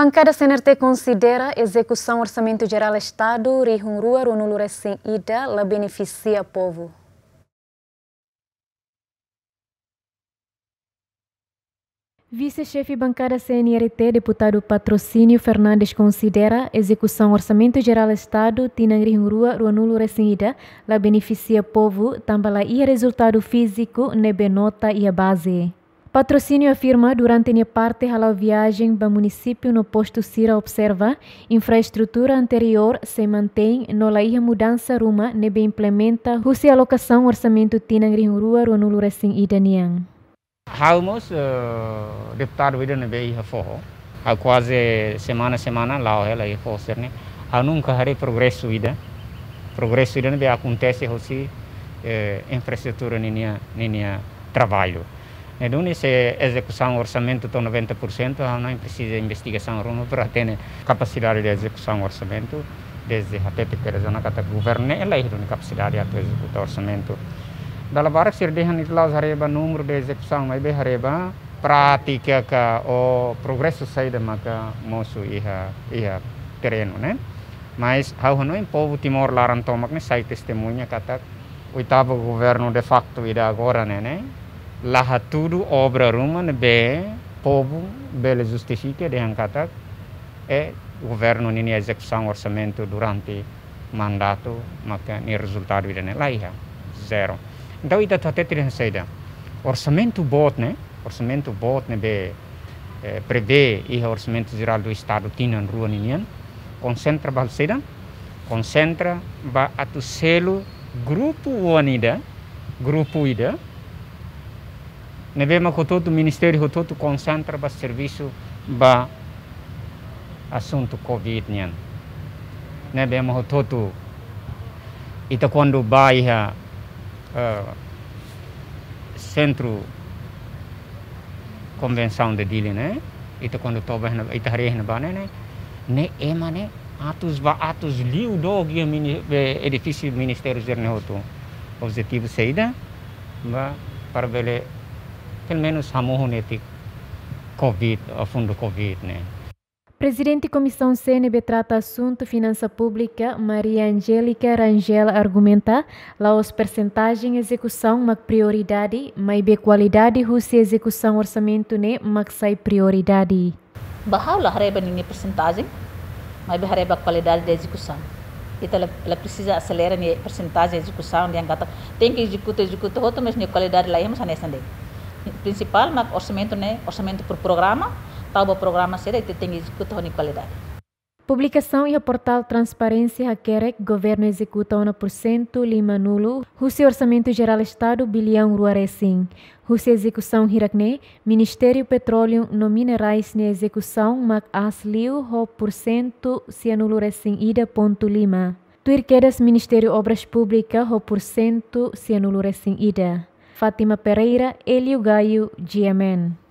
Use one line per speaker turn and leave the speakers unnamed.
Bancada CNRT considera execução Orçamento Geral Estado Rihunrua Runulurecim Ida la beneficia povo. Vice-chefe bancada CNRT, deputado Patrocínio Fernandes, considera execução Orçamento Geral Estado Tinangrihurua Ruanulo Recinida la beneficia povo, tambala e resultado físico, nebenota e a base. Patrocínio afirma, durante minha parte a viagem para o município no posto Cira observa, infraestrutura anterior se mantém, no laia mudança ruma nebe implementa, rusi alocação orçamento tinang ringrua no luresim idaniang.
Halmos, uh, eh, deputado ida nebe iha forro, a quase semana semana lao ela ia fazer, né? A nunca hari progresso ida, progresso ida nebe acontece rusi eh, infraestrutura ninia ninia trabalho. Meduni, se execução orçamento está 90%, não precisa de investigação rumo para ter capacidade de execução orçamento. Desde a PP Perezana até governa governo, ela é a capacidade de executar orçamento. Dalam barak sirdihan itulah hareba número de execução, mas bem hareba prática ka o progresso sai da maka mosu iha iha terreno, né? Mas hau hanu em povo Timor Larantomak ne sai testemunha kata oitavo governo de facto ida agora, né, né? lá tudo obra ruman be povo bele justifica de angkata é governo nini execução orçamento durante mandato maka ni resultado ida laiha zero então ida tate tirin seida orçamento bot né orçamento bot né be eh, prevê e orçamento geral do estado tinan ruan nini concentra bal seida concentra ba atu selo grupo wanida grupo ida Nevema Hototo, Ministério todo concentra para serviço para assunto Covid-19. Nevema todo ita quando baia uh, eh, centro convenção de Dili, né? Ita quando toba, ita rehna ba né? né Ne ema, né? Atos va atos liu mini eh, edifício ministério zerne hoto. Objetivo seida, va para ver pelo menos Ramon nesse Covid, a fundo Covid, né?
Presidente da Comissão CNB trata assunto finança pública, Maria Angélica Rangel argumenta laos percentagem execução mac prioridade, mas be qualidade russe execução orçamento ne mac sai prioridade.
Bahau lah reba nini percentagem, mas reba qualidade de execução. Então ela, precisa acelerar a percentagem de execução, de angata. tem que executar, executar, outro, mas a qualidade lá é mais nessa principal mas orçamento né orçamento por programa tal o programa será e tem executado de qualidade
Publicação e o portal Transparência requer governo executa 1% lima nulo, Rússia Orçamento Geral Estado bilhão ruarecim. Rússia Execução Hirakne, Ministério Petróleo no Minerais na Execução mac asliu ho por cento se anulorecim ida ponto lima. Tuirquedas Ministério Obras Públicas ho por cento se ida. Fátima Pereira, Elio Gaio de